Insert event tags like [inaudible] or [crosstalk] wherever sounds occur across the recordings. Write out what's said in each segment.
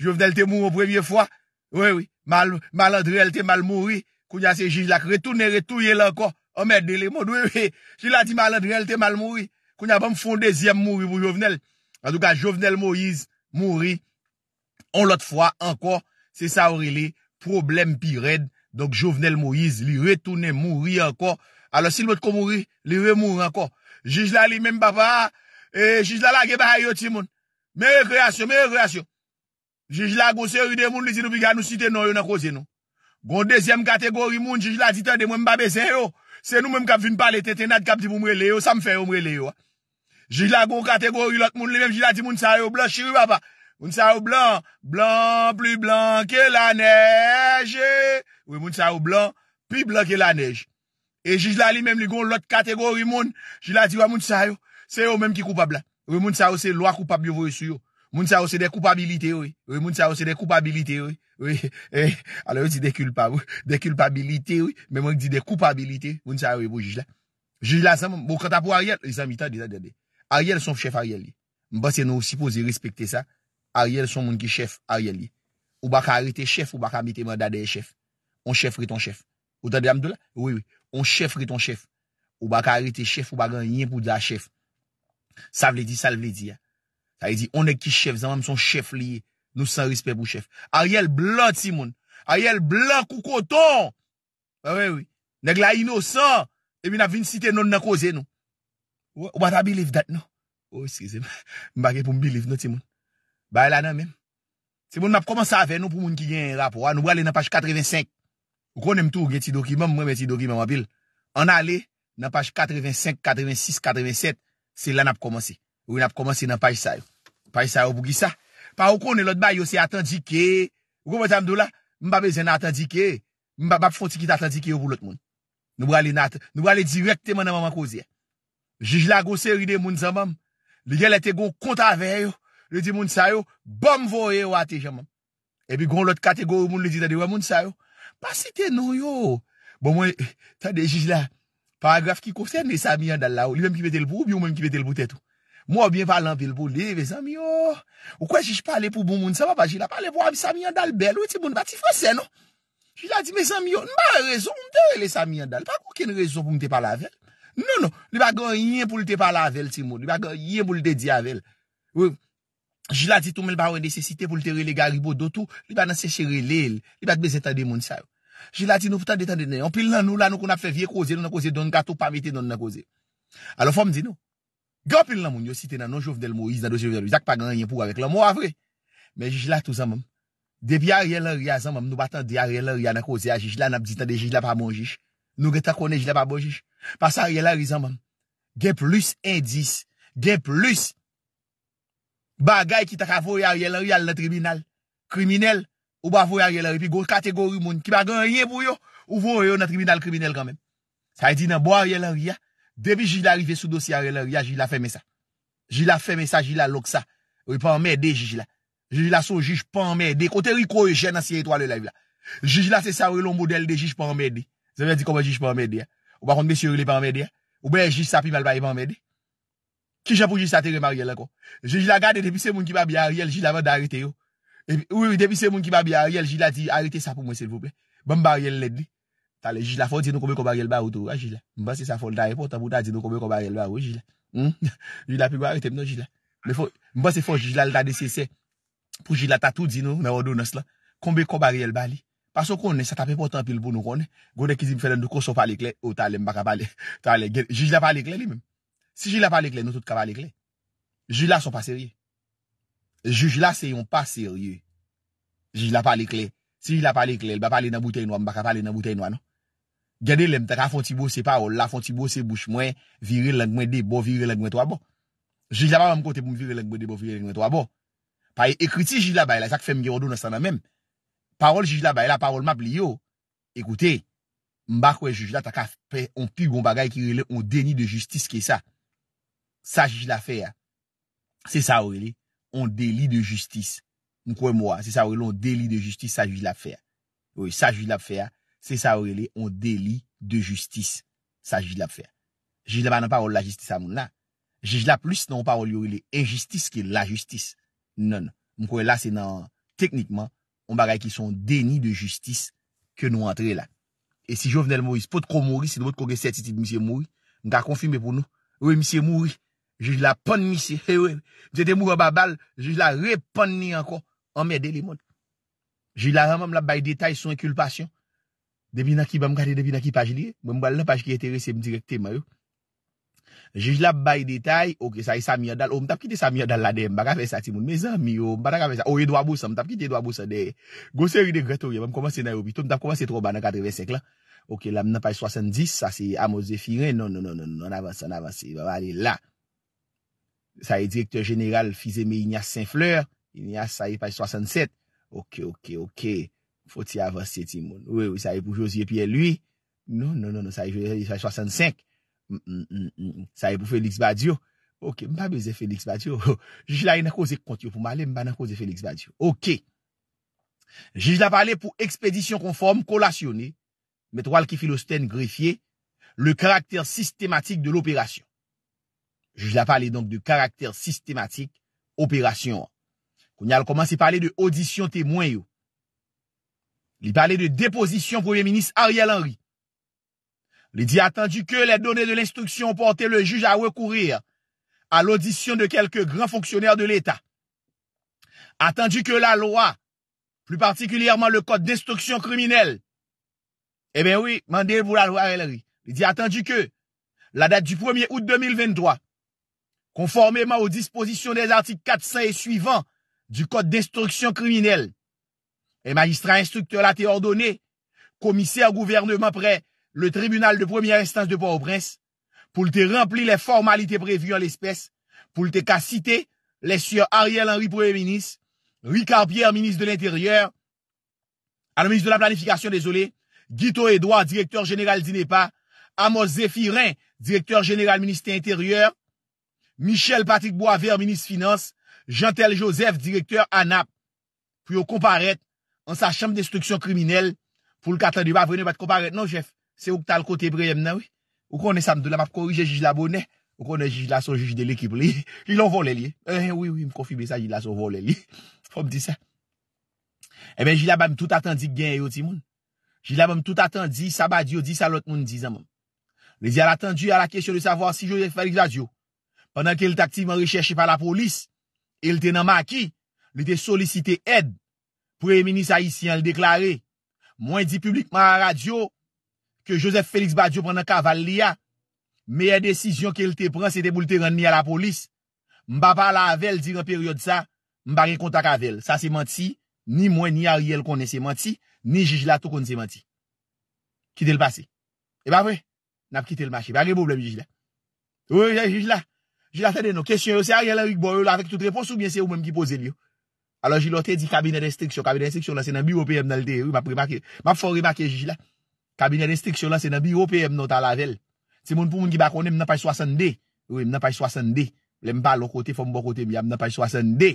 Jouvenel te mou moun previye fwa. Oui, oui. Maladre el te malmouri. Kounya se jizlak retoune retouye lankon. Oh, Omede li moun. Oui, oui. Jil lati maladre el te malmouri. Kounya pou m foun dezyem mouri pou Jouvenel. An touka Jouvenel Moïse mouri. On lot fwa ankon. Se sa orile problem pi red. Donk Jouvenel Moïse li retoune mouri ankon. Alos si lout ko mouri, li remouri ankon. Jizlak li menm bavar. Jizlak la geba ayot si moun. Meri kreasyon, meri kreasyon. Jijila go seri de moun li zin nou bi gwa nou siten nou yo nan kose nou. Gon dezyem kategori moun, jijila di te eh, de mwen mbabe sen yo. Sen nou mwen mkap vin pale tete nad kap di pou mre le yo, sa mfe yo mre le yo. Jijila go kategori lot moun li men, jijila di moun sa yo blan, chiri wapa. Moun sa yo blan, blan, pli blan ke la nej. Ouye moun sa yo blan, pi blan ke la nej. E jijila li men li gon lot kategori moun, jijila di wap moun sa yo. Se yo men ki koupa blan. Ouye moun sa yo se lwa koupa byo vwe sou yo. Moun sa ou se de koupabilite ou e. Moun sa ou se de koupabilite ou e. A lè ou se de kulpabilite ou e. Mè mwen ki di de koupabilite ou e. Moun sa ou e pou juj la. Juj la sa moun. Moun kata pou a riyal. E san mi ta de ta de de. A riyal son chef a riyal li. Mwen ba se nou sipozi respekte sa. A riyal son moun ki chef a riyal li. Ou baka a rite chef ou baka mite mwen da de chef. On chef re ton chef. Ou ta de amdou la? Oui, oui. On chef re ton chef. Ou baka a rite chef ou baka nyen pou da chef. Sa vle di Ta yi di, on ek ki chef, zanman son chef liye. Nou san respect pou chef. Ariel blan ti moun. Ariel blan koukoton. Ba wey wey. Nek la inosan. E mi na vin site non nan koze nou. Ou ba ta believe dat nou? Ou oh, si zem, [laughs] mbake pou mbelieve non, nou ti moun. Ba ah, la nan men. Ti moun nap komanse a fe nou pou moun ki gen rap ou an. Nou wale nan pache 85. Ou konen mtou gen ti doki mam, mwen gen ti doki mam wapil. An ale nan pache 85, 86, 87. Se la nap komanse. Ou nap komanse nan pache sa yo. Pari sa yo bou gisa. Pari ou konen lot ba yo se atan dike. Ou konen tam dou la, mba bezen atan dike. Mba bap fonti ki ta atan dike yo pou lot moun. Nou brale nat, nou brale direk teman nan maman kozya. Jij la gose rine moun zan moun. Li gel ete gon konta veyo. Li di moun sa yo, bom voye yo ate jan moun. E Ebi gon lot kategori moun li di ta diwe moun sa yo. Pari si te nou yo. Bon mwen, ta de jij la, paragraf ki kosye ne sa miyan dal la yo. Li mwen ki bete lbou, bi ou mwen ki bete lbou tetou. Mwa oubyen palan pil pou li, ve samyo. Oh. Ou kwen si j pa ale pou bon moun sa, wapaj, j la pa ale pou avi samyan dal bel, wè ti bon, ba ti fwese, nou. J la di, me samyo, nba rezon pou mte rele samyan dal, pa kwen rezon pou mte pala vel. Nou, nou, li ba gwen yen pou lte pala vel, ti moun, li ba gwen yen pou lte diavel. Ou, j la di, toumel ba wende se site pou lte rele garibou dotou, li ba nan se cherele, li ba te bezetande moun sa. J la di, nou, pou tan detande, nou, anpil nan nou, nan nou kon ap fe vie koze, nou nan koze don, gato pamite, nou nan koze. Alo, fw Gopil la moun yo siten nan nou chouf del mou, iz nan dosye vyalou, zak pa ganyen pou garek la mou avre. Men jijila tou zan moun. Depi a riyelari ya zan moun, nou batan di a riyelari ya nan kose a jijila nan pzita de jijila pa moun jij. Nou geta kone jijila pa moun jij. Pasan riyelari zan moun. Gen plus indis, gen plus bagay ki tak avoye a riyelari al nan tribunal. Kriminal ou bavoye a riyelari pi gos kategori moun ki ba ganyen pou yo ou voye yo nan tribunal kriminel kame. Sa yi di nan bavoye a riyelari ya. Depi jiji la rife sou dosi a re lè ria, jiji la fèmè sa. Jiji la fèmè sa, jiji la lòk sa. Ou yi pa an mèdè jiji la. Jiji la sou jiji pa an mèdè. Kote riko yi jè nan siye etwa lè lè yi la. Jiji la se sa ou yi lon model de jiji pa an mèdè. Zè mè di koman jiji pa an mèdè ya. Ou bakon de mesi ou yi le pa an mèdè ya. Ou bè jiji sa pi mal ba yi pa an mèdè. Ki jè pou jiji sa te remariè lè kon. Jiji la gade depi se moun ki ba bi a rè lè, jiji la vè da Ta le oh, [laughs] juj la fon di nou konbe konbari el ba ou tou, a juj la. Mba se sa fon da e potan pou ta di nou konbe konbari el ba ou, juj la. Juj la pi bari tem nou, juj la. Mba se fon juj la l dani se se, pou juj la ta tout di nou, nan wadounos la, konbe konbari el ba li. Paso konne, sa tapen potan pil pou nou konne. Gwene kizim fèden nou kosop pale kle, ou talen mbaka pale. Juj la pale kle li mbem. Si juj la pale kle, nou tout ka pale kle. Juj la son pa serye. Juj la se yon pa serye. Juj la pale kle. Si juj la pale kle, l bap pale nan boutey Gade lem tak a fontibo se parol, la fontibo se bouchmwen, viril langwen de bo, viril langwen to a bo. Jijila pa mwen kote pou viril langwen de bo, viril langwen to a bo. Pa e ekriti jijila baye la, sak fem gerodo nan sana men. Parol jijila baye la, parol map li yo. Ekoute, mba kwe jijila tak a fpe, on pigon bagay kirele, on deni de justis ke sa. Sa jijila fe a. Se sa orele, on deli de justis. Mkwe mwa, se sa orele, on deli de justis, sa jijila fe a. Sa jijila fe a. Se sa ou rele, on deli de justice. Sa jilap fè. Jilap an an par ou la justice a moun nan. Jilap lus nan ou par ou li ou rele. Injustice ki la justice. Non. Mkou e la se nan teknikman. On bagay ki son deni de justice. Ke nou antre la. E si jo venel mou. Se pot kou mouri. Se nou pot kou ge certiti de misi mouri. Mkou a konfimi pou nou. Ou e misi mouri. Jilap pon misi. E ou e. Jete mou reba bal. Jilap repon ni an kon. An mède li moun. Jilap an moun la bay detay son ekulpasyon. Depi na ki ba m gade, depi na ki paj liye. Mwen m wale la paj ki etere se m direkte m a yo. Jij la bay detay. Ok, sa yi sami yadal. Ou m tap kite sami yadal la dem. M baka fè sa ti moun. Me zan mi yo. M baka fè sa. Ou edwa bousa. M tap kite edwa bousa de. Gose ride gretour ya. M komase nan yo. Bitou m tap komasi tro ba nan 85 la. Ok, la m nan pay 70. Sa si Amos de Firen. Non, non, non. Non avans, non avans. Ba wale la. Sa yi direktor general Fizeme Ignace Saint-Fleur. Foti avansi eti moun. Ouye, ouye, sa yè pou Josie Pierre, luy. Non, non, non, sa yè pou 65. Sa yè pou Félix Badiou. Ok, mba beze Félix Badiou. Jij la yè nan kouze konti ou pou mbale, mba nan kouze Félix Badiou. Ok. Jij la pale pou Expedition Conforme Kolasyoné. Metroal ki Filostène Grifié. Le karakter sistematik de l'opération. Jij la pale donc de karakter sistematik opération. Kounal komanse pale de audisyon temoyou. Il parlait de déposition Premier ministre Ariel Henry. Il dit attendu que les données de l'instruction ont porté le juge à recourir à l'audition de quelques grands fonctionnaires de l'État. Attendu que la loi, plus particulièrement le code d'instruction criminelle, eh bien oui, mandez vous la loi Ariel Henry. Il dit attendu que la date du 1er août 2023, conformément aux dispositions des articles 400 et suivants du code d'instruction criminelle, et magistrat-instructeur la té ordonné, commissaire-gouvernement prêt, le tribunal de première instance de Port-au-Prince, pou le té rempli les formalités prévues en l'espèce, pou le té cas cité, les sieurs Ariel Henry, premier ministre, Ricard Pierre, ministre de l'Intérieur, anonimiste de la planification, désolé, Guiteau-Edouard, directeur général d'Inepa, Amos Zéphirin, directeur général ministre intérieur, Michel-Patrick Boisvert, ministre finance, Jean-Tel Joseph, directeur ANAP, puis au comparète, An sa chanm destruksyon kriminel. Foul katan di ba venye bat koparet. Non, chef. Se ou k tal kote breyem nan, oui. Ou konen sa mdou. La map korije jiji la bonen. Ou konen jiji la son jiji de l'ekip. Jiji [laughs] l'on volen li. Eh, oui, oui. M konfibre sa jiji la son volen li. [laughs] Fom di sa. Eben, eh jiji la ba m tout attendi gen yo ti moun. Jiji la ba m tout attendi. Sa ba di yo di sa lot moun di zan moun. Li di al attendi a la kesyon de savo si jiji l'on felik la di yo. Pendan ke li te aktiveman recheche pa la polis. Li te nan Pou emini sa isi an l deklare, mwen di publikman a radio ke Joseph Félix Badiou pren an kaval li ya, meye desisyon ke l te pren, se te bou l te renni a la polis, mba pa lavel di ren peryode sa, mba re kontak avel. Sa se manti, ni mwen ni Ariel konen se manti, ni Jijila tou konen se manti. Kite l pase. E eh ba vre, nap kite l mache. E ba re bou blèm Jijila. Ou, Jijila, Jijila fè den nou. Kèsyon yo se Ariel Henrik Boroul avèk tout repons ou bien se ou mèm ki pose li yo. alo jilote di kabine destriksyon, kabine destriksyon la se nan biropem nan lte, wè m ap prebake, m ap forebake jijila, kabine destriksyon la se nan biropem nan tala vel, se moun pou moun ki bakone m nan pay 60 de, wè m nan pay 60 de, lè m pa lo kote fòm bo kote m ya, m nan pay 60 de,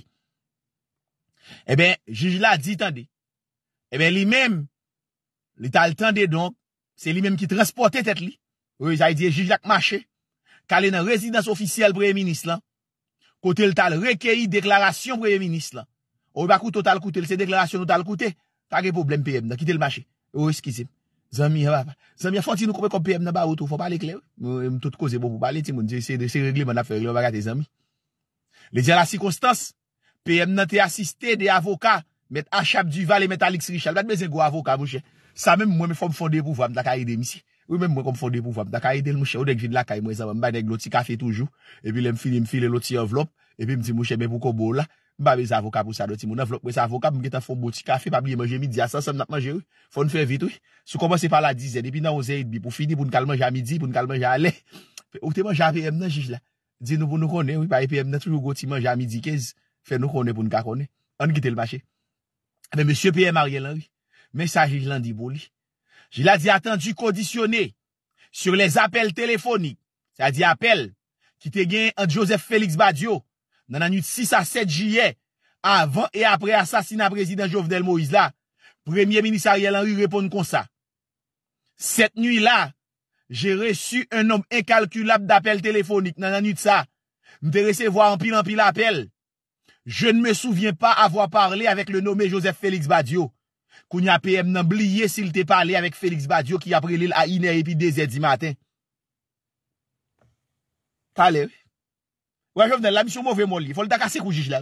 e ben, jijila di tande, e ben li mem, li tal tande don, se li mem ki transporte tet li, wè zay di jijila k machè, kalè nan rezidans ofisyel preye minis lan, kote l tal rekeyi deklarasyon preye minis lan, Ou ba koute ou tal koute, lese deklarasyon ou tal koute, kage problem PM nan, kite l'mache, ou eskizim. Zanmi, zanmi, a fonti nou kome kom PM nan ba ou tou, fò pale kle ou, mwen mwen tout kose bo pou pale ti, mwen diye se regleman ap fe, regleman bakate zanmi. Le diyan la sikonstans, PM nan te asiste de avoka, met Achap Duval et met Alex Richel, bet me zego avoka mwen chè, sa mwen mwen fòm fonde pou vwa, mwen daka ide mwen si, mwen mwen fòm fonde pou vwa, mwen daka ide mwen chè, ou dek vin e e la kay mwen zanman, mwen badek loti ka Ba bez avokap ou sa do ti moun avlop. Bez avokap mwen getan foun boti kafe. Pa bli mwen jen mi di asan. Soun mwen fè vit wè. Sou kompense pala dizen. Epi nan o zeyt bi pou fini. Poun kalman jan mi di. Poun kalman jan ale. Ote mwen jan PM nan jish la. Dze nou pou nou kone wè. Ba e PM nan toujou go ti mwen jan mi di kez. Fè nou kone pou nou ka kone. An gite l machè. A be mè sè PM a rie lan wè. Mè sa jish lan di bou li. Jil la di atan du kondisyone. Sur les apel telefonik. Sa di ap nan anit 6 a 7 jye, avan e apre asasina prezident Jovenel Moïse la, premye minisariel anri repon kon sa. Sèt nwi la, jè resu un nom enkalkulab d'apel telefonik nan anit sa. Mte rese vo anpil anpil apel. Je nme souvien pa avwa parle avèk le nomè Joseph Félix Badiou, koun apèm nan bliye sil te pale avèk Félix Badiou ki apre l'il a iner epi dè zè di maten. Tale wè. Ouè Jovenel, la mi sou mouve mou li. Fon lita kase koujij la.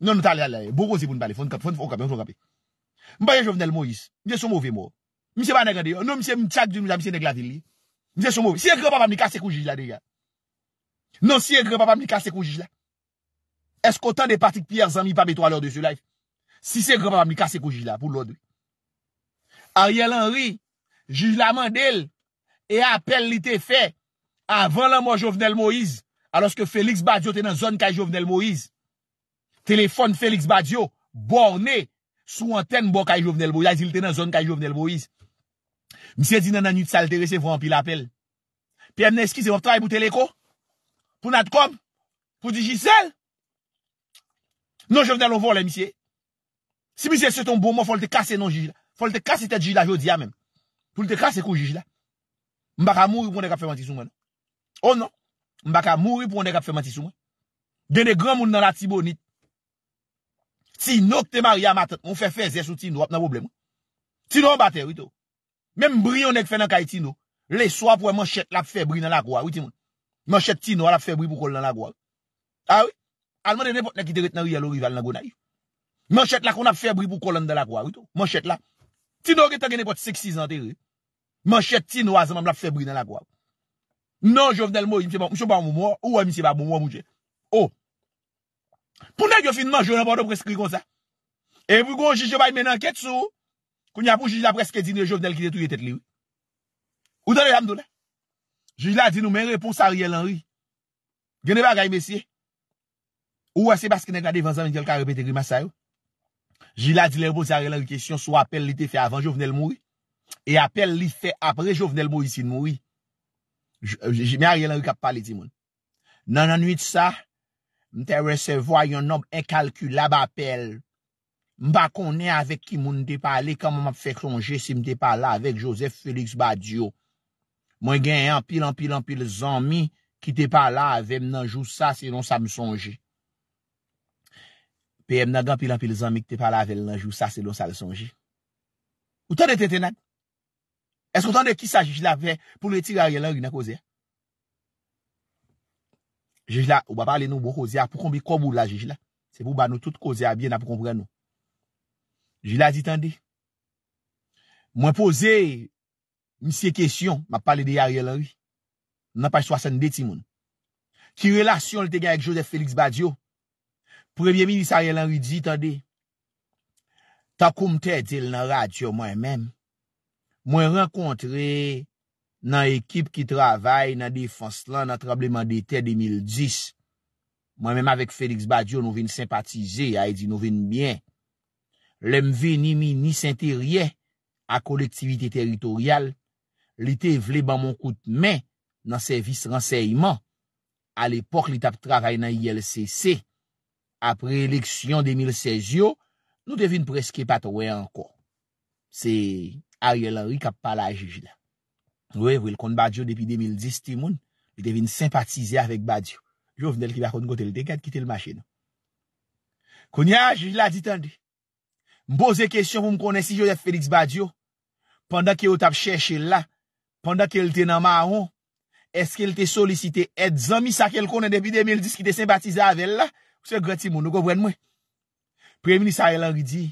Non, non, tal, tal, tal. Boko zi pou n'bale. Fon kapi, fon kapi, fon kapi. Mpa ye Jovenel Moïse, mi se sou mouve mou. Mi se pa negade yo. Non, mi se mtchak di nou la mi se neglade li. Mi se sou mouve. Si ye grep apam ni kase koujij la, diga. Non, si ye grep apam ni kase koujij la. Eskotan de Patrik Pierre, zan mi pa beto alor de sou la. Si ye grep apam ni kase koujij la, pou l'odou. Ariel Henry, juj la mandel aloske Félix Badiou te nan zon kaj Jovenel Moïse. Telefon Félix Badiou, borne, sou anten bo kaj Jovenel Moïse, a zil te nan zon kaj Jovenel Moïse. Misiye di nan nan yut sal terese vran pi la apel. Pi an men eskize wap traye pou teleko, pou nat kom, pou di jizel. Non Jovenel ou volè misiye. Si misiye se ton bouman, fol te kase nan jiji la. Fol te kase te jiji la jodi ya men. Fol te kase kon jiji la. Mbakamou yu mwone kap fèman tisou mwen. O oh non. Mbak a mouri pou an dek ap fe mati sou mwen. Dene gran moun nan la tibo nit. Ti nou k te mari a matat. Mwen fe fe zes ou ti nou ap nan boblem. Ti nou an batè wito. Mem brio nek fe nan kay ti nou. Le so ap e wè man chet la ap fe bri nan la kwa witi moun. Man chet ti nou ap fe bri pou kol nan la kwa witi. A wè. Almane ne pot nek ite ret nan wè yalou rival nan gounay. Man chet la kon ap fe bri pou kol nan la kwa wito. Man chet la. Ti nou rete gen nek pot seksizante rè. Man chet ti nou a zanman ap fe bri nan la kwa witi. Non jovenel mou yi mse pa mou mou mou ou wè mse pa mou mou mou mou jè. Ou. Pou nèk yo finman jounan pa do preskri kon sa. E pou kon jiji bay men anket sou. Koun ya pou jiji la preskri din yo jovenel ki detou yi tet li ou. Ou dan le hamdou la. Jiji la di nou men repous a riel anri. Genè pa gaye mesye. Ou wè se baske nek la defansan men yel ka repete gri masay ou. Jiji la di le repous a riel anri kesyon sou apel li te fe avan jovenel mou yi. E apel li fe apre jovenel mou yi sin mou yi. nan anuit sa mte resevwa yon nom e kalkula ba pel mba konen avek ki moun depale kama m ap fe klonje si m depala avek josef felix badio mwen gen yon pilan pilan pil zami ki depala avem nan jou sa se non sa m sonje pe m nan gan pilan pilan pil zami ki depala avem nan jou sa se non sa m sonje ou tade tete nan Esko tan de ki sa Jijila ve pou le tir Ariel Henry na koze? Jijila ou ba pale nou bon koze a pou konbi konbou la Jijila. Se pou ba nou tout koze a bien a pou konpre nou. Jijila di tan de. Mwen pose misye kesyon. Ma pale de Ariel Henry. Mwen apay swasen de ti moun. Ki relasyon le te gen ek Joseph Felix Badiou. Prebye milis Ariel Henry di tan de. Ta koum te del nan rad yo mwen menm. Mwen renkontre nan ekip ki travay nan defans lan nan trableman detè 2010. Mwen menm avèk Félix Badiou nou ven simpatize, a y e di nou ven bien. Lèm ven ni mi ni sinte rye a kolektivite teritorial. Li te vle ban moun kout men nan servis renseyman. A l'époch li tap travay nan ILCC. Apre lèksyon 2016 yo, nou devine preske patwe anko. Se... Ariel Henry kap pa la jujila. We, wè, wè, l konn Badiou depi 2010 ti moun, l devine simpatize avèk Badiou. Jou vnel ki wè akon gote l dekèd, kite l machè nou. Kouni a, jujila, ditan di. Mboze kèsyon pou m konen si Joseph Félix Badiou, pandan ki yo tap chèche l la, pandan ki el te nan maron, eske el te solisite edzan mi sa ke l konen depi 2010 ki te simpatize avèl la, ou se gote ti moun, ou go bwen mwen. Premi ni sa Ariel Henry di,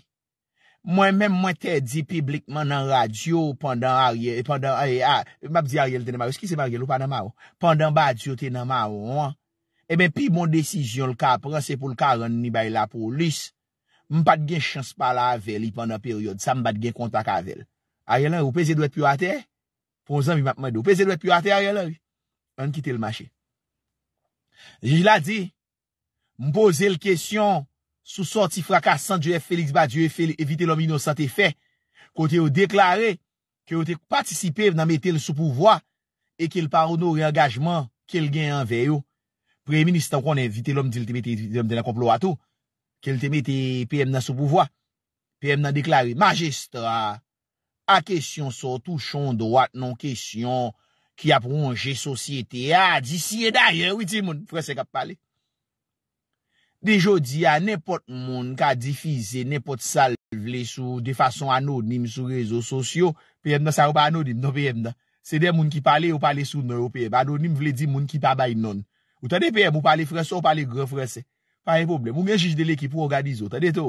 Mwen men mwen te di piblikman nan radyo pandan a rye, pandan eh, a ah, rye a, mwen ap di a rye lte nan marw, eski se mwen a rye lou pa nan marw, pandan ba a rye lte nan marw, e eh men pi mwen bon desisyon lka, pranse pou lka, ron ni bay la polis, mwen pat gen chans pala a veli pandan peryode, sa mwen pat gen kontak a veli. A rye lor, ou peze dwe pyo ate? Pon zan mi map mwen do, ou peze dwe pyo ate a rye lor? An kite lmache. Jil a di, mwen pose lkesyon, Sou sorti frakasan diye Félix Badiou evite lom inosante fè, kote ou deklare, kote ou te patisipev nan metel sou pouvoi, e ke l parou nou re-engajman kel gen anveyou. Pre-ministan kon evite lom diye te metel diye lom de la komplou atou, ke l te metel PM nan sou pouvoi, PM nan deklare, Majestra, a kesyon sou touchon doat non kesyon ki ap rongé sosyete, a ah, disi e daye, witi moun, fwese kap pale. Dejou di a, nepot moun ka difize, nepot sal vle sou de fason anonim sou rezo sosyo, PM nan sa ou pa anonim nan PM nan, se de moun ki pale ou pale sou nan ou PM, anonim vle di moun ki pa bay non. Ou tade PM ou pale frese ou pale gre frese, pa gen problem, ou gen jij dele ki pou organizo, tade to.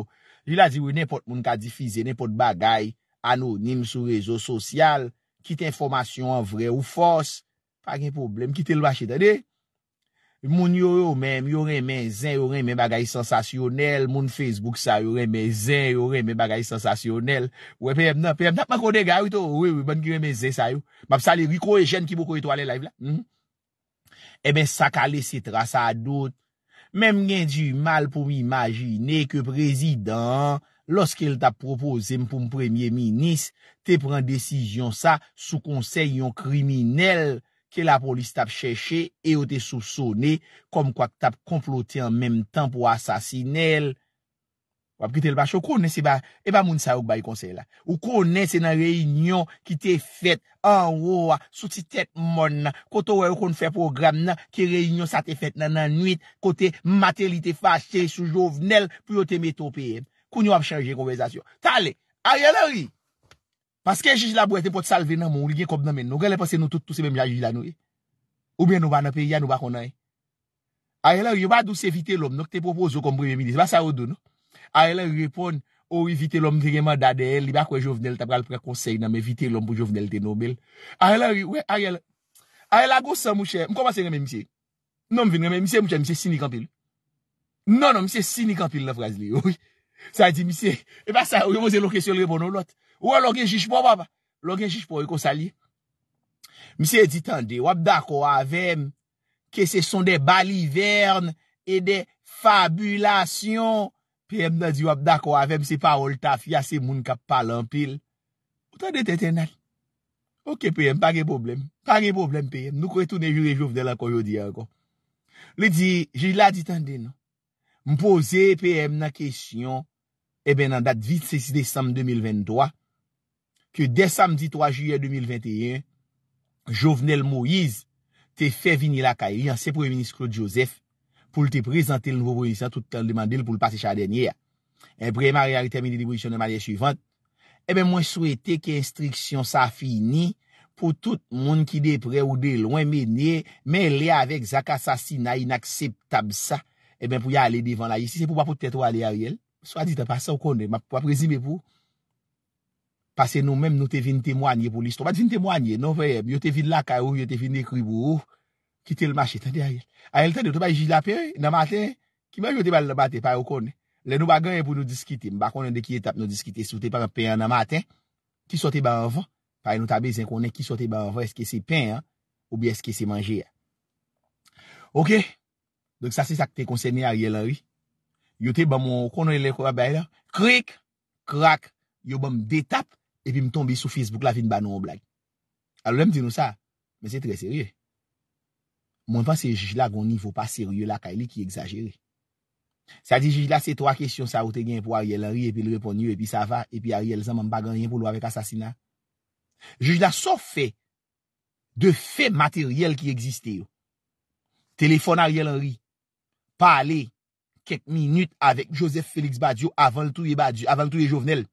Jil a di ou, nepot moun ka difize, nepot bagay, anonim sou rezo sosyal, ki te informasyon vre ou fos, pa gen problem, ki te lwache, tade to. Moun yo yo men, yo ren men zen, yo ren men bagay sensasyonel. Moun Facebook sa, yo ren men zen, yo ren men bagay sensasyonel. Ou e peye mna, peye mna pa kode gawito, ou e bon ki ren men zen sa yo. Mab sa li riko e jen ki bo kowe to ale live la. Mhm. E eh men sa ka lesi trasa a dot. Men mnen di mal pou m'imagine ke prezident, loske el ta propose m pou m premye minis, te pren desisyon sa sou konsey yon kriminel, ke la polis tap chèche e ou te sou sonè kom kwa tap konflote an mèm tan pou asasine l. Wap gite l bach, ou konè se ba, e ba moun sa wak bayi konsey la. Ou konè se nan reynyon ki te fèt an wowa, sou ti tèt moun nan, koto wè ou kon fè program nan, ki reynyon sa te fèt nan nan nuit, kote mater li te fà chèri sou jovnel, pou yo te metopè. Koun yo ap chanje konvezasyon. Tale, ayan ari! Maske jiji la bwete pou te salve nan moun, ou li gen kob nan men nou. Gwe le pase nou tout tout se bem jan jiji la nou e. Ou ben nou ba nan periya, nou ba konan e. Aye la, yu ba dou se vite lom nou ki te propose ou komprime mi di. Se ba sa ou dou nou. Aye la, yu repon ou yu vite lom vireman dadel. Li ba kwe jovenel tabral prekonsey nan me vite lom pou jovenel te nou bel. Aye la, yu we, aye la. Aye la, gosan mouche, mkoma se reme misi e. Non mvin reme misi e mouche, misi e sinikampil. Non, non, misi e sinikampil la fraz li. Sa di Ouè, lò genjishpò, baba. Lò genjishpò, yon kon sali. Mi se di tande, wap dakò avem, ke se son de bali verne e de fabulasyon. P.M. nan di wap dakò avem, se parol taf, yase moun kap palan pil. Ou tande tetenal. Ok, P.M., pa ge boblem. Pa ge boblem, P.M. Nou kwe toune jure jouv de la kon yo di an kon. Li di, jil la di tande, no. M posè, P.M., nan kesyon, e ben nan dat vitsesi desanm 2023, ki de samdi 3 juye 2021, Jovenel Moïse te fe vini la ka e li an, se pre-ministre Claude Joseph, pou te prezante l nouvo proyesan, tout an demande l pou l pasi chan denye a. E preman re-aritermine de devolisyon de manye suivante, e ben mwen souwete ki instriksyon sa fini, pou tout moun ki de pre ou de lwen menye, men le avek zak asasina inakseptab sa, e eh ben pou ya ale devan la yisi, se pou wapou te tro ale a riel, swa dite pa sa ou kone, mwen prezime pou, Pase nou mèm nou te vin tèmwanyè pou list. Tou pa te vin tèmwanyè, nou veyèm. Yo te vin lakay ou, yo te vin ekribou ou. Kitèl machè, tèndè a yèl. A yèl tèndè, tou pa jilapè, nan matè, ki mèm yo te bal nabate, pa yò konè. Le nou baganè pou nou diskite, mba konè de ki etap nou diskite, sou te par pè nan matè, ki sote bar avan, pa yè nou tabè zèn konè, ki sote bar avan, eske se pè an, ou bi eske se manjè an. Ok, donk sa se sak te konsemè a yèl anri epi mtombi sou Facebook la vin banon ou blag. Alou lèm di nou sa, men se tre serye. Mwen pan se jujila gouni, fò pa serye la ka elè ki exagere. Sa di jujila se 3 kesyon, sa wote gen pou Ariel Henry, epi lè repon yo, epi sa va, epi Ariel zanman bagan gen pou lò avèk asasina. Jujila so fè, de fè materyel ki egziste yo. Telefon Ariel Henry, pale kek minute avèk Joseph Félix Badiou, avèl tou ye jovenel.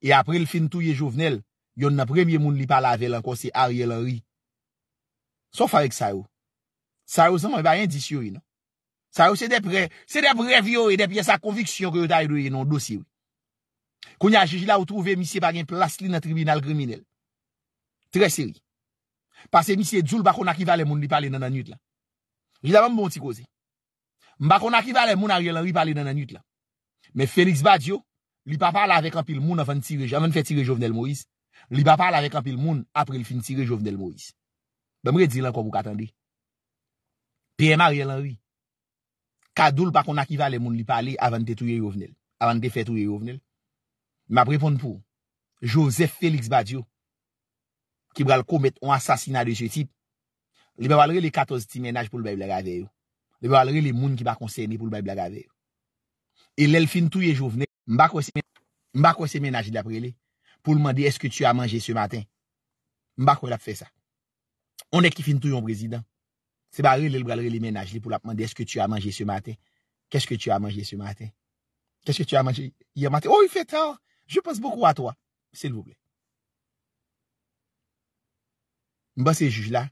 E apre l fin tou ye jovenel, yon nan premye moun li pale avel an kon se Ariel Henry. Sof awek sa yo. Sa yo zan mwen ba yon disyo yon. Sa yo se dep rev yo e dep ye sa konviksyon kwen yon non, dosye yon. Kwen yon ajejila ou trove misye bagen plas li nan tribunal kriminel. Tre seri. Pase misye dzoul bako nakivalen moun li pale nan an yut la. Rizaman mbon ti koze. Mbako nakivalen moun Ariel Henry pale nan an yut la. Men Fenix Badiou. Li pa pale avèk anpil moun avèn fè tire Jovenel Moïse. Li pa pale avèk anpil moun apre li fè tire Jovenel Moïse. Ben mre di lan kon pou katande. Pè marye lan ri. Kadoul pa kon akiva le moun li pale avèn te tire Jovenel. Avèn te fè tire Jovenel. Ma prepon pou. Joseph Félix Badiou. Ki bral komet an asasina de se tip. Li pa pale re le 14 timenaj pou l'bè blag avè yo. Li pa pale re le moun ki ba konsenye pou l'bè blag avè yo. E lèl fin touye jouvne, mba kwa se menaje dapre lè, pou l'mande, eske tu a manje se maten? Mba kwa l ap fe sa. Onè ki fin touyon prezident, se ba rè lèl bral rèl menaje lè pou l ap mande, eske tu a manje se maten? Kèske tu a manje se maten? Kèske tu a manje yè maten? O, oh, yon fè tan, jò panse boku a toa, sè l'vouple. Mba se joug la,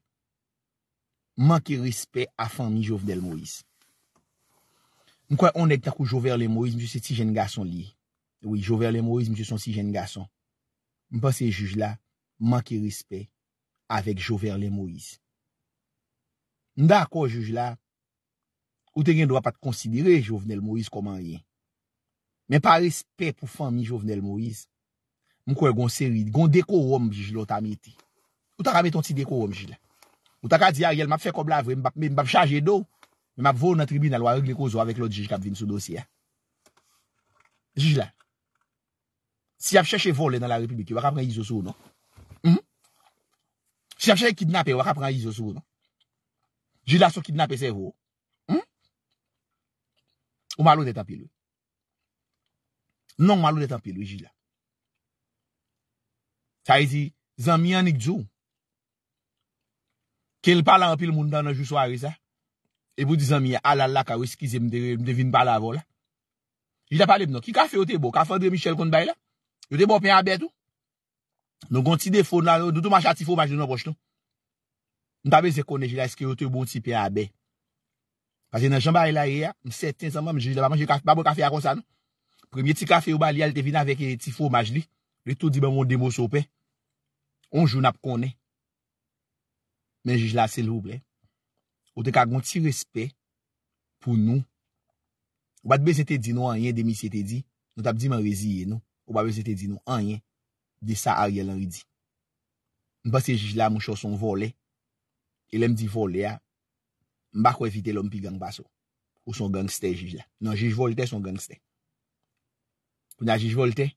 manke rispe afan mi jouvne l mouise. Mwen kwa yon dek takou Joverle Moise, mwen se ti jen gason li. Oui, Joverle Moise, mwen se ti jen gason. Mwen pa se juj la, manke rispe, avèk Joverle Moise. Mwen da akò juj la, ou te gen dwa pa te konsidere Jovenel Moise koman yon. Men pa rispe pou fami Jovenel Moise, mwen kwa yon gonseri, gons dekò wom jilot ameti. Ou ta kame ton ti dekò wom jil. Ou ta kade di a, yel map fe kob la vwe, mbap chaje do ou. Mè ap vou nan tribine lwa règle kouzou avèk lò di jikap vin sou dosye. Jilè. Si ap chèche vole nan la republik, wak ap ren yi zo sou nou. Hmm? Si ap chèche kidnape, wak ap ren yi zo sou nou. Jilè sou kidnape se hmm? vou. Ou malou de tapilou. Non malou de tapilou, jilè. Sa yi di, zan mi anik djou. Kel pala anpil moun dan nan jou swari sa. E pou dizan mi, alal ah la ka wiskize mde vin bala avon la. Jil ap pale mnon, ki kafe yo te bo? Kafe André Michel kont bay la? Yo te bo pen abe tout? Non kon ti defo nan, nou tou mancha ti fomaj nou nan poch ton. Nou tabe ze konen, jil a eske yo te bon ti pen abe. Pase nan jambare la re ya, mse ten sanman, mje jil ap manche, babo kafe a konsa nou. Premye ti kafe yo bali, al te vin aveke ti fomaj li. Li tou di ban moun de mou sope. On joun ap konen. Men jil la se lou pley. Ou te ka goun ti respet pou nou. Ou bat bez ete di nou anyen demis ete di, nou tap di man reziye nou. Ou bat bez ete di nou anyen, de sa arye lan rezi. Mba se jijila mou choson vole, elem di vole a, mba kwevite lom pi gang baso. Ou son gangste jijila. Non, jijivolte son gangste. Ou nan jijivolte,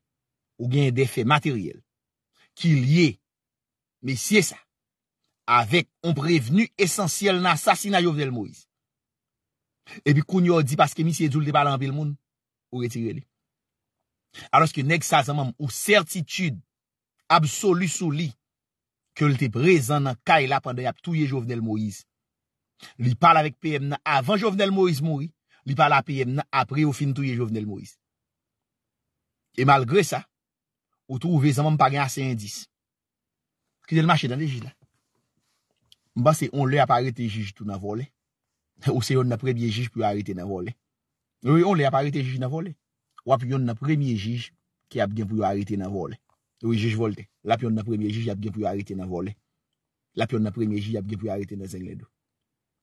ou gen defe materyel ki liye mesye sa. avèk on prevenu esensyèl na sasina Jovenel Moïse. E bi koun yo di paske mi si e djoul te pala an bil moun, ou retire li. Aloske neg sa zanman ou sertitude absolu sou li ke l te prezan nan kaila panday ap touye Jovenel Moïse, li pala avèk PM nan avan Jovenel Moïse moui, li pala PM nan apre ou fin touye Jovenel Moïse. E malgre sa, ou trouve zanman pa gen ase indis. Kile mache dan le jilan. Mba se on le aparete jiji tou nan vole. [laughs] Ou se yon apremye jiji pou yarete nan vole. Ou yon le aparete jiji nan vole. Ou ap yon apremye jiji ki apgen pou yarete nan vole. Ou yon jiji volte. La pi yon apremye jiji apgen pou yarete nan vole. La pi yon apremye jiji apgen pou yarete nan zengledo.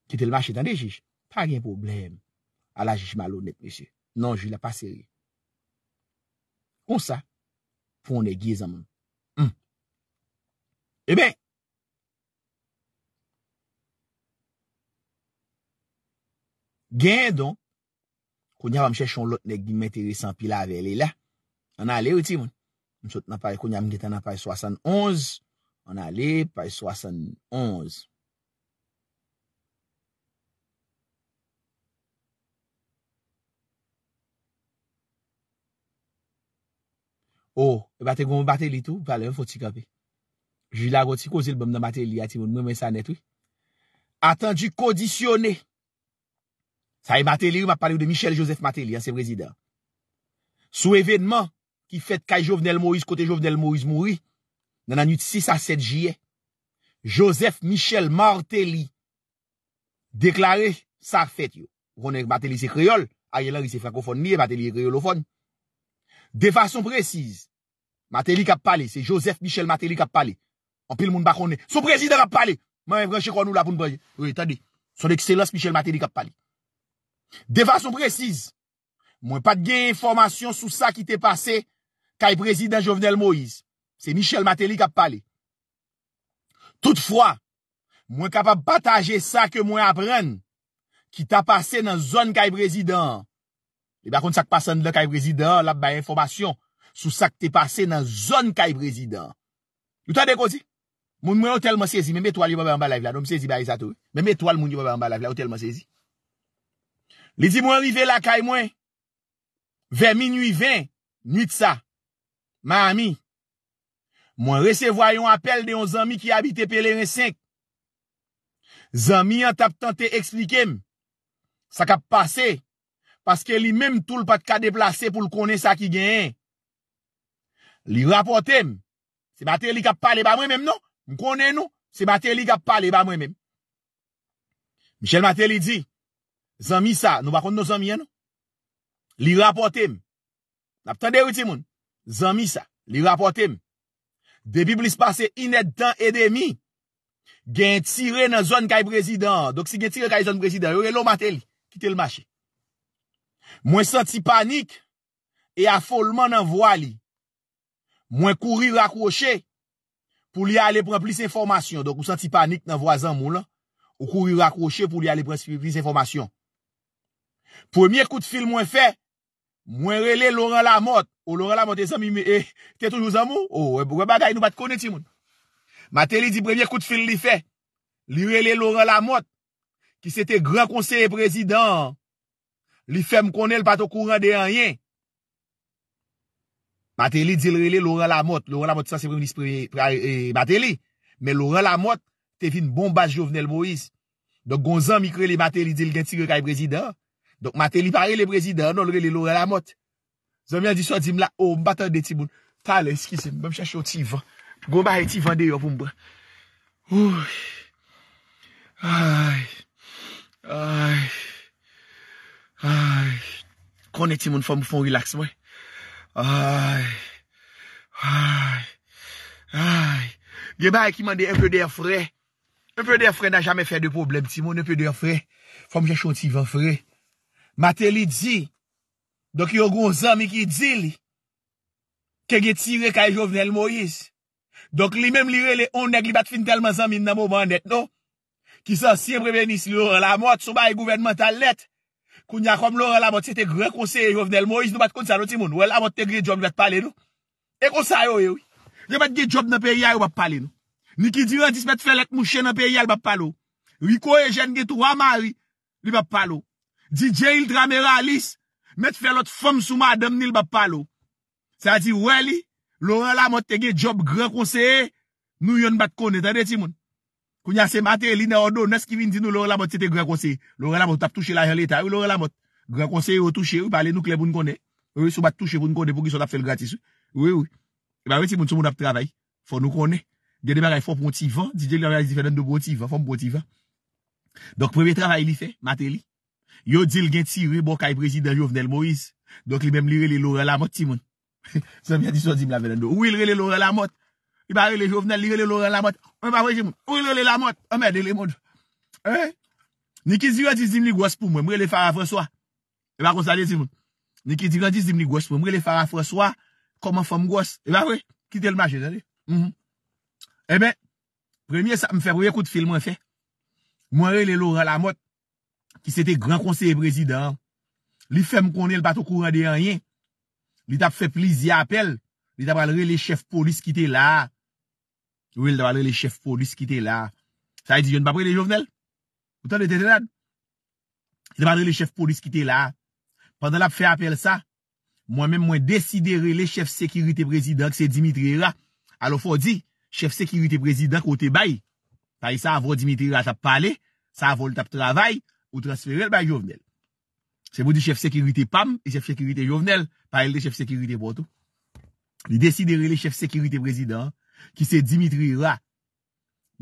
Kite lma chetande jiji? Pa gen poublem. Ala jiji malonet, mesye. Nan, jiji la pa seri. Kon sa, pou yon e gizan moun. Eben! Gèndon, kounè pa mè chèchon lòt nèk di mè teresan pi lavelè la. An alè ou ti moun? Mè sot nan parè kounè mè gètè nan parè soasan onz. An alè parè soasan onz. O, oh, e batè goun mè batè li tou, palè fò ti kapè. Jilagò ti kòzè lè bè mè nan batè li ati moun, mè mè sanè tou. Atanji kodisyonè. Sa e Mateli ou ma pale ou de Michel Joseph Mateli an se prezident. Sou evenman ki fèt kaj Jovenel Moïse, kote Jovenel Moïse mouri, nan an yut 6 a 7 jye, Joseph Michel Marteli deklare sa fèt yo. Konek Mateli se kreol, aye lèri se francofon niye, Mateli e kreolofon. De fason prezis, Mateli kap pale, se Joseph Michel Mateli kap pale. An pil moun bakone, sou prezident kap pale. Mwen mwen chekon nou la pou moun prezident. Ou etade, son ekselans Michel Mateli kap pale. De fason prezise, mwen pat gen informasyon sou sa ki te pase kaj prezident Jovenel Moïse. Se Michel Matelik ap pale. Toutfwa, mwen kapap pataje sa ke mwen apren ki ta pase nan zon kaj prezident. E bakon sa kpason la kaj prezident, la bay informasyon sou sa ki te pase nan zon kaj prezident. Ou ta dekozi? Mwen mwen o telman sezi, mwen mwen toal li mwen mwen la vla, non mwen sezi ba isa tou. Mwen mwen toal mwen mwen mwen la vla, o telman sezi. Li di mwen rive la kay mwen, ve mi nui ven, nuit sa, ma ami, mwen resevoyon apel de yon zami ki abite pelere 5. Zami an tap tante eksplikem, sa kap pase, paske li menm tou l pat ka deplase pou l kone sa ki genyen. Li rapote, se mater li kap pale ba mwen menm nou, m konen nou, se mater li kap pale ba mwen menm. Michel mater li di, Zanmi sa, nou bakon nou zanmi ya eh, nou? Li rapote mi. Nap tande ou ti moun? Zanmi sa, li rapote mi. De bibli se pase ined tan edemi, gen tire nan zon kay prezident. Dok si gen tire kay zon prezident, yo relo mate li, kite l'mache. Mwen santi panik, e a folman nan vwa li. Mwen kouri rakwoshe, pou li ale preplis informasyon. Dok ou santi panik nan vwa zanmou la, ou kouri rakwoshe pou li ale preplis informasyon. Premye kou te fil mwen fe, mwen rele Laurent Lamotte. Ou oh, Laurent Lamotte, e san mi me, e, te touj nou zan mou? Ou, e, bouwe bagay nou bat konen ti moun. Mate li di premye kou te fil li fe. Li rele Laurent Lamotte, ki se te gran konseye prezident. Li fe m konen l pato kou rende an yen. Mate li di rele Laurent Lamotte. Laurent Lamotte san se premenis pre, pre, e, eh, eh, mate li. Me Laurent Lamotte, te fi n bon bas jovenel bo yis. Don kon zan mi kre li mate li di l gen tigre kaj prezident. Dok matè li parè le brezidè, anolre li lòre la mot. Zòm yè di sò di m la o, oh, m batè de ti moun. Talè, eskise, m bèm chè chon ti van. Gwèm a yè ti van de yò pou m brè. Oof. Ay. Ay. Ay. Konè e ti moun fòm fòm rilaks mwen. Ay. Ay. Ay. Gèm a yè ki man de yè pè de yè fre. Mè pè de yè fre nan jamè fè de problem ti moun. Mè pè de yè fre fòm chè chon ti van fre. Mate li di, doke yo goun zami ki di li, ke getire ka jovenel Moïse. Dok li mem li re le ondek li bat fin telman zami nan mou bandet nou, ki san siempre venis lor la mot, sou ba yi guvenmental let. Koun ya koum lor la mot, se te gre konseye jovenel Moïse nou bat konsa nou ti moun, lor la mot te gri job li bat pale nou. E konsa yo yi, e, li bat gi job nan pe yal ou bat pale nou. Ni ki di yon dispe te felek mouche nan pe yal ou bat pale nou. Riko e jen ge tou waman ou, li bat pale nou. DJ il tramera lis. Met fe lot fom sou ma adem nil bap palo. Sa di wè li. Lorè la mot te ge job gre konseye. Nou yon bat kone. Tade ti moun. Kou nyase mater li nan ordo. Nes ki vin di nou lorè la mot te te gre konseye. Lorè la mot tap touche la yon leta. Ou lorè la mot. Gre konseye yo touche. Ou pale nou kle bon kone. Ou sou bat touche bon kone. Pou ki sou tap fel gratis. Ou ou. E eh ba wè ti moun sou moun ap travay. Fon nou kone. Dede mè ray fom pwoti van. DJ li oranji di fe den do pwoti van. Fom pw Yo dil gen ti re bok ay prezident Jouvenel Moïse. Donk li men li rele lorè la mot ti, moun. Se [laughs] mwen di sou di m la venen do. Ou il rele lorè la mot? I ba rele Jouvenel li rele lorè la mot? Ou il rele la mot? A mè de le mot. Eh? Ni ki ziran di zim li gos pou mwen, mwen rele fara fòswa. E ba konsade, si moun. Ni ki ziran di zim li gos pou mwen, e mhm. eh mwen rele fara fòswa. Koman fòm gos? E ba vwe, ki tel maje, zane. E mè, premye sa m febouye kout film mwen fe. Mwen rele lorè la mot. ki se te gran konsey prezidant, li fem konen l pato kouran de yanyen, li tap fe plizi apel, li tap alre le chef polis ki te la, ou li tap alre le chef polis ki te la, sa y di yon papre de jovenel, ou tan de tetenad, li tap alre le chef polis ki te la, pandan la pe fe apel sa, mwen mwen desidere le chef sekirite prezidant ki se Dimitri Ra, alo fo di, chef sekirite prezidant kote bay, ta y sa avon Dimitri Ra tap pale, sa avon tap travay, Ou transfere el bay Jovenel Se mou di chef sekirite Pam E chef sekirite Jovenel Par el de chef sekirite Boto Li desidere li chef sekirite prezident Ki se Dimitri Ra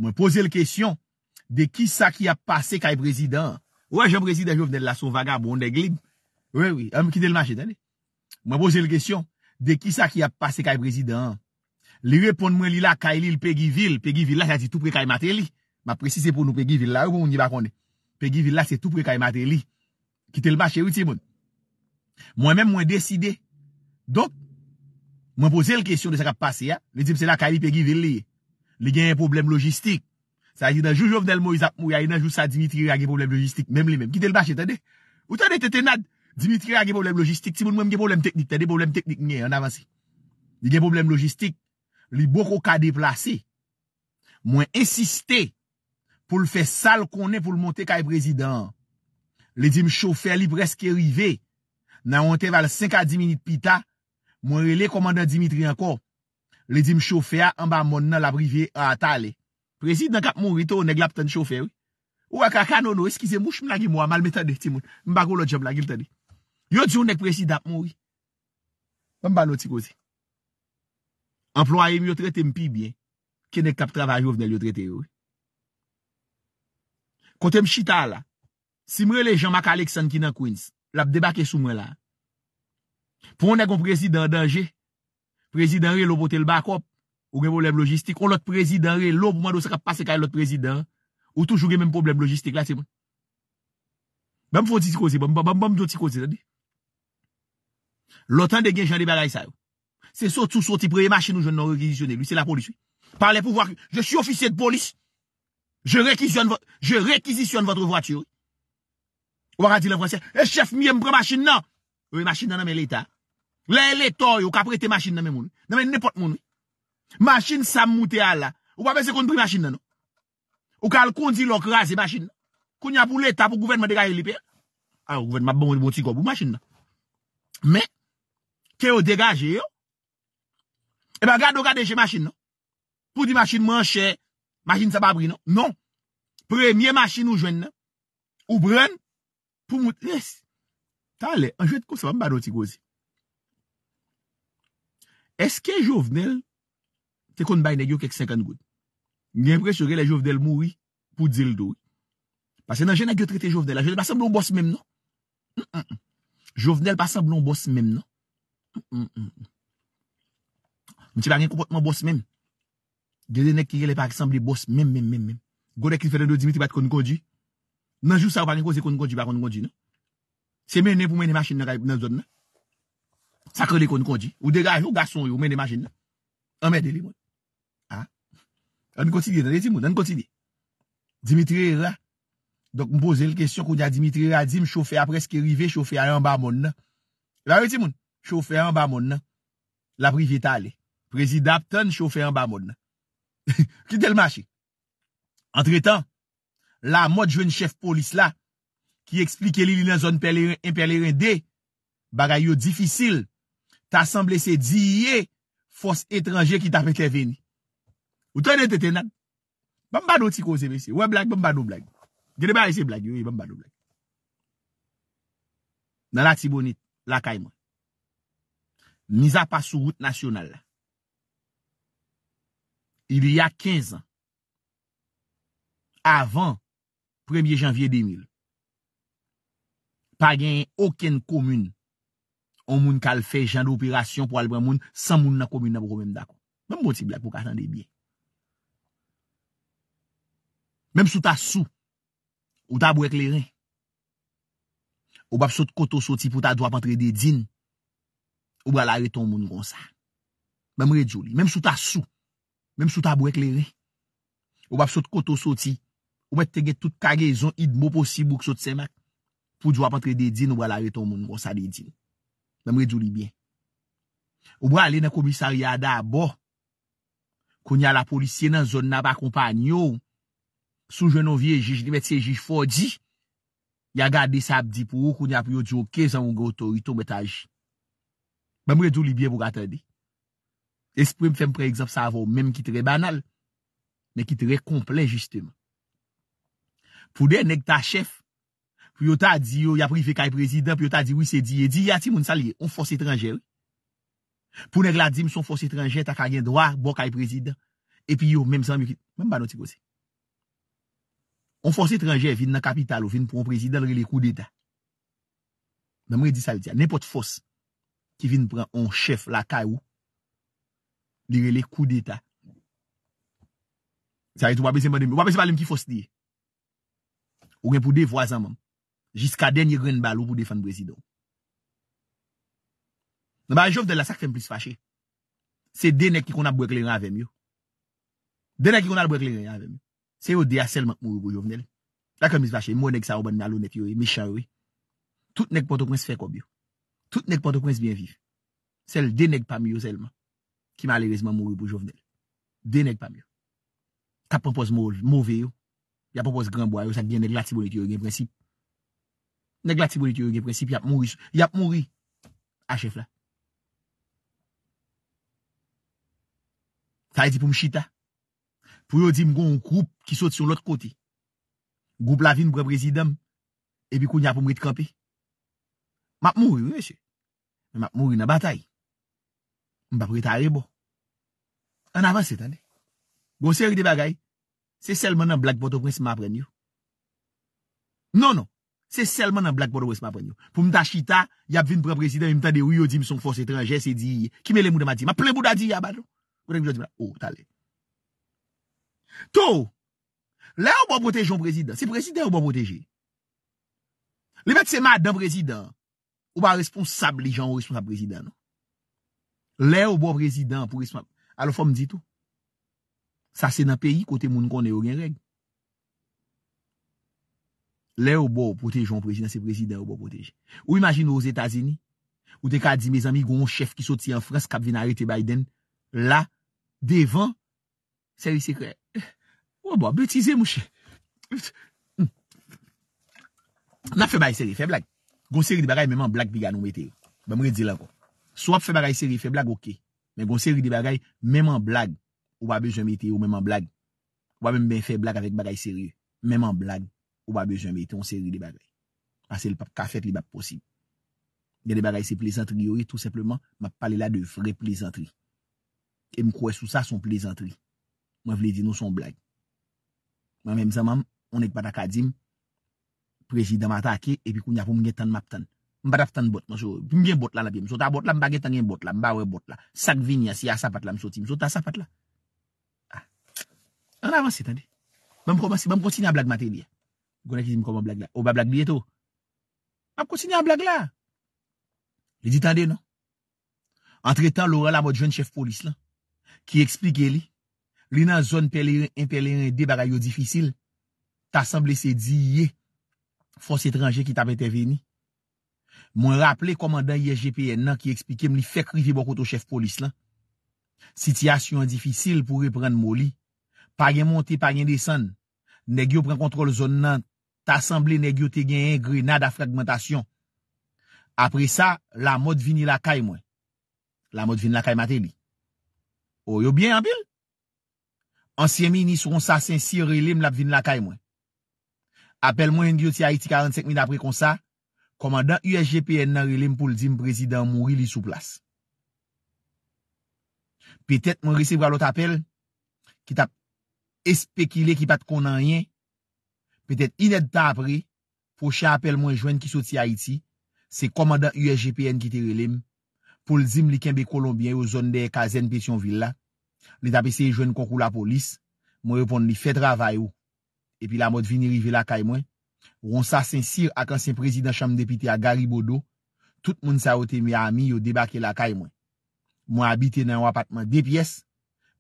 Mwen pose l kesyon De ki sa ki a pase kay prezident Ou e je prezident Jovenel la sou vagab Mwen pose l kesyon De ki sa ki a pase kay prezident Li repon mwen li la Kay li l Peggyville Peggyville la jati tou pre kay mater li Ma prezise pou nou Peggyville la Ou ou ni bakone pe givila se tou pre kaj mater li. Kite l bache ou ti moun. Mwen men mwen deside. Dok, mwen pose l kesyon de sa kap pase ya. Li dim se la kaj li pe givila li. Li gen yon problem logistik. Sa yon dan joujou vdel mou izap mou ya, yon nan jou sa Dimitri a ge problem logistik. Mwen mwen mwen. Kite l bache, tade. Ou tade tete nad, Dimitri a ge problem logistik. Ti moun mwen mwen ge problem teknik. Tade, problem teknik mwen yon avansi. Li gen problem logistik. Li boko ka deplase. Mwen insisti. pou l'fe sal konen pou l'monte kay prezident. Le dim choufer li preske rive, nan yon te val 5 a 10 minit pita, mwen re le komanda Dimitri anko, le dim choufer an ba moun nan la brive a atale. Prezident kap moun rito ou neg lap tan choufer. Ou ak ak anon ou, non, eskize mouch m lage mwa, mal me tade ti moun, m bago lo jom lage m tade. Yon diyon neg prezident ap moun rite. M ban nou ti gozi. Amplouayen yon trete m pi bien, kene kap travaje ou vnen yon trete yon rite. Kote m chita la, si mre le Jean-Marc Alexandre Kinakwins, la pdebake sou mre la, pou ane kon prezidant dange, prezidant re lopote l bakop, ou gen problem logistik, ou lot prezidant re lopouman do sa ka pase kaje lot prezidant, ou toujou gen men problem logistik, la se mwen. Ba m foti sikozi, ba m bamba m bamba m zoti sikozi, la de. Lo tan de gen Jean-Denis Baray sa yo, se sotou soti preye machin ou jen nan rekizisyone, lui se la polis. Parle pou vwa ki, je si ofisye de polis. Je rekizisyon vòt, je rekizisyon vòt vòturi. Ou akadilè vòsè, e chef miè mprè machin nan, wè machin nan nan men l'Etat. Lè l'Etat, ou ka prete machin nan non? men ah, bon, bon, bon, mouni, nan men nipot mouni. Machin sa moutè ala, ou pa bese kon pri machin nan nan. Ou kal kondi lò krasi machin nan. Kon nyan pou l'Etat, pou gouven mwen degaje l'Etat. A, gouven mwen bon wè mouti gòbou, machin nan. Mè, ke ou degaje yo, e eh ba gade ou gade che non? machin nan. Pou di machin m Machine sa pa brin nan? Non. non. Premye machine ou jwen nan? Ou brin? Pou mout? Yes. Ta le. An jwen kou sa pa mbado ti kouzi. Eske jovenel te kon bayne gyo kek 50 goun? Nyen presyorele jovenel moui pou dil dou. Pase nan jen a gyo trete jovenel. A jwen pasan blon bous menm nan? Jovenel pasan blon bous menm nan? Mwen ti bagen kompotman bous menm? Gede nek kirele pa kisam li bos mem, mem, mem, mem. Gode kifere do Dimitri bat kon kondi. Nanjou sa wap an yon kose kon kondi, bat kon kondi, nan. Se menen pou menen masjen nan zon, nan. Sakre li kon kondi. Ou dera yon gason yon, menen masjen, nan. An menen li, moun. An konti li, nan, an konti li. Dimitri yon, nan. Dok m pouze l kestyon koun ya Dimitri yon, a dim choufe apreske rive, choufe a yon ba moun, nan. E ba weti moun? Choufe a yon ba moun, nan. La privi etale. Prezi d [laughs] Kite lmache, entre tan, la mod jwen chef polis la ki eksplike li li nan zon imperleren de, bagay yo difisil, ta asemble se diye fos etranje ki ta pete veni. Ou tre de te tenan? Bambado ti kose bese, wè blag, bambado blag. Gede barise blag, wè bambado blag. Nan la tibonit, la kayman. Nisa pa sou route nasyonal la. il y a 15 an, avan, 1 janvye 2000, pa gen y en oken komun, an moun kal fe jan de operasyon pou al bre moun, san moun nan komun nan pou komen dako. Mem boti blak pou kastan de biye. Mem sou ta sou, ou ta abou ek le ren, ou bap sot koto soti pou ta dwap antre de din, ou bap la re ton moun kon sa. Mem re djou li. Mem sou ta sou, Mem sou ta bwek lere. Ou bap sot koto soti. Ou met tege tout karezon id mo posibou k sot semak. Pou djwa pantre dedin ou bwa la re ton moun mwosa dedin. Mem re djou libyen. Ou bwa ale nan komisari ya da bo. Koun ya la polisye nan zon nan pa kompanyo. Sou jenon viejij li met sejij fodi. Ya gade sabdi pou ou koun ya pyo djou kez an ou gwo tori ton metaj. Mem re djou libyen pou gata di. Esprèm fèm pre egzop sa avò, mèm ki tre banal, mèm ki tre komplej jistèm. Pou de, nèk ta chèf, pou yo ta di yo, ya privé kay prezident, pou yo ta di, wè se di, e di, yati moun salye, on fòs etranjèl, pou nèk la di, mèm son fòs etranjèl, ta kagèndwa, bo kay prezident, e pi yo, mèm san mèk, mèm banotik wò se. On fòs etranjèl, vin nan kapital, ou vin pou an prezident, lè kou dèta. N diri le kou d'Etat. Sare tou wapese mwen de mi, wapese mwen de mi ki fos diye. Ou gen pou de vwa zanman, jiska denye gren balo pou defan brezidon. Nan ba jowv de la sakfem plis fache, se denek ki kona bwek le ravem yo. Denek ki kona bwek le ravem yo. Se yo de a selman k mou yo go jowv nene. La kon mis fache, mwen neg sa waban nalou net yo we, me chan yo we. Tout neg pwanto kwen se fek ob yo. Tout neg pwanto kwen se bien viv. Sel denek pa mi yo selman. Ki malerizman mouri pou jovenel. Dè nèk pa myo. Kap pampos mouve yo. Yap pampos granboa yo. Sak diyen nèk latsi boleti yo gen prinsip. Nèk latsi boleti yo gen prinsip. Yap mouri. Yap mouri. Achef la. Faye di pou mchita. Pou yo di mgon koup ki sote sur lot kote. Goup la vin bre prezidam. E bi kou nèk mouri te kampe. Map mouri mwen mwen se. Map mouri nan batayi. Mpapre ta rebo. An avan set ane. Gon seri de bagay. Se selman nan blackboard ou prens ma prenyo. Non, non. Se selman nan blackboard ou prens ma prenyo. Pou mta chita, yap vin pre prezident, mta de ou yo di mson fos etranje, se di, kime le mou de ma di. Ma ple mou de a di ya bat. Pou re mou de a di, mna, oh, ta le. Tou, le ou ba bon protej yon prezident, se prezident ou ba bon proteje. Le bet se madan prezident, ou ba responsable li jan, ou responsable prezident nou. Le ou bo prezident pou resman. A lo fòm ditou. Sa se nan peyi kote moun kon ne yon gen reg. Le ou bo protejon prezident se prezident ou bo protej. Ou imagine ou zétazini. Ou te ka di me zami goun chef ki soti an frans kap vinare te Biden. La devan seri sekre. [laughs] Ou bo betize mouche. [laughs] Na fe bay seri, fe blag. Goun seri di bagay mèman blag pi gano mète. Ben mwen di lan kon. Swa pou fè bagay seri, fè blag, ok. Men goun seri di bagay, menman blag, ou ba be jemete, ou menman blag. Ou a men ben fè blag avèk bagay seri, menman blag, ou ba be jemete, ou seri di bagay. Ase l pap ka fèt li bap posib. Geni bagay se plezantri yo, tout sepleman, map pale la de vre plezantri. E mkwè sou sa son plezantri. Mwen vle di nou son blag. Mwen menm zanman, mwen ek pat akadim, prejidam atake, epi kou nyapou mwenye tan map tan. Mba daftan bot, mba sou, mbyen bot la la pi, msota bot la, mba getan yon bot la, mba we bot la, sak vinyan si a sapat la msoti, msota sapat la. Ah, an avansi, tande. Mba mkonsi, mba mkonsi nan blag mater liye. Gwene ki zi mkoma blag la, ou ba blag liye to. Mba mkonsi nan blag la. Li di tande, non? Antre tan, lora la mwot jwen chef polis la, ki eksplike li, li nan zon pelerien, impelerien, debaray yo difisil, ta asamble se di ye, fons etranje ki tap enteveni. Mwen raple komanda YGPN nan ki ekspikem li fekri fi bokoto chef polis lan. Sityasyon difisil pou reprenn moli. Pagyen monte, pagyen desan. Negyo pren kontrol zon nan. T'asemble negyo te gen en grenade a fragmentasyon. Apre sa, la mod vini la kay mwen. La mod vini la kay mate li. Oyo oh, bien anpil? Anseye mi ni sron sa sensi relim la vini la kay mwen. Apele mwen yon gyo ti a iti 45 min apre konsa. komandan USGPN nan relem pou l'dim prezidant Moury li sou plas. Petet mwen resebra lot apel, ki tap espekile ki pat konan yen, petet ined tapre, proche apel mwen jwen ki soti Haiti, se komandan USGPN ki te relem, pou l'dim li kenbe Kolombien yo zon de kazen pe yon villa, li tapese yon jwen konkou la polis, mwen repon li fet ravay yo, epi la mot vini rive la kay mwen, ronsa sensir ak an sen prezident chanm depite a Garibodo, tout moun sa wote mi ami yo debake lakay mwen. Mwen abite nan wapatman de piyes,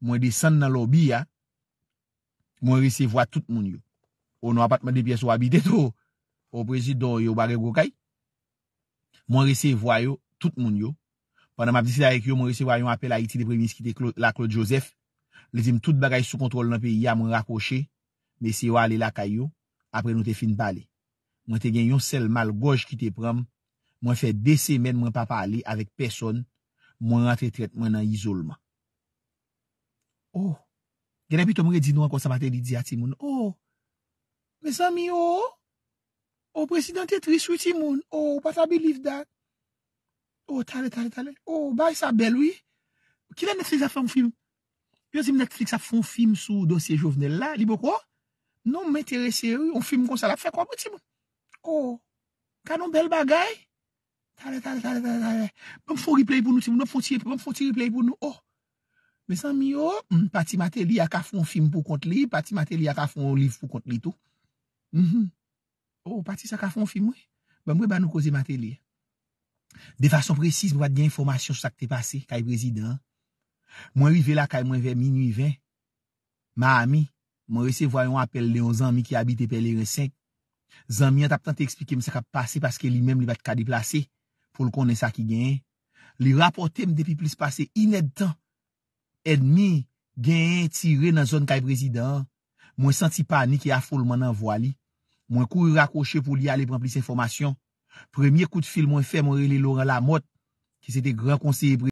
mwen de san nan lobby ya, mwen resevwa tout moun yo. O nan wapatman de piyes wabite to, o prezident yo bagay gokay, mwen resevwayo tout moun yo. Pwana map disi la ek yo, mwen resevwayo apel a iti de premis ki te la Claude Joseph, lezim tout bagay sou kontrol nan peyi ya mwen rakoshe, me se wale lakay yo, apre nou te fin pale. Mwen te gen yon sel mal goj ki te prem, mwen fe de semen mwen pa pale avek peson, mwen rentre tret mwen nan izolman. Oh, gen api to mwen re di nou an konsapate li di ati moun. Oh, me san mi oh, oh prezident etris witi moun, oh pata believe dat. Oh tale tale tale, oh bay sa bel wii, ki la Netflix ap fè mwen film? Pyo si mwen Netflix ap fè mwen film sou dosye jovnel la, li boko, non mwen terese wii, mwen film konsapate fè kwa mwen ti moun? Oh, kanon bel bagay? Tade, tade, tade, tade, tade. Poum foti replay pou nou, si moun nou foti replay pou nou. Oh, me san mi yo, oh, pati mater li akafon film pou kont li, pati mater li akafon oliv pou kont li tou. Mhm. Oh, pati sakafon film wè. Ben mwen ban nou koze mater li. De fason preciz, mwen pati di informasyon sou sa ki te pase, kay prezident. Mwen wè vè la kay mwen wè min wè. Ma ami, mwen wè se voyon apel le 11 ami ki abite pe le 5. Zan mi an tap tan te ekspike mse ka pase paske li menm li va te ka deplase pou l konen sa ki gen. Li rapote m depi plis pase ined tan. Edmi gen en tire nan zon kay prezident. Mwen santi panik ya foul man an voali. Mwen kou y rakoshe pou li ale prempis informasyon. Premier kou te fil mwen fe Morel et Laurent Lamotte ki se te gran konseye prezident.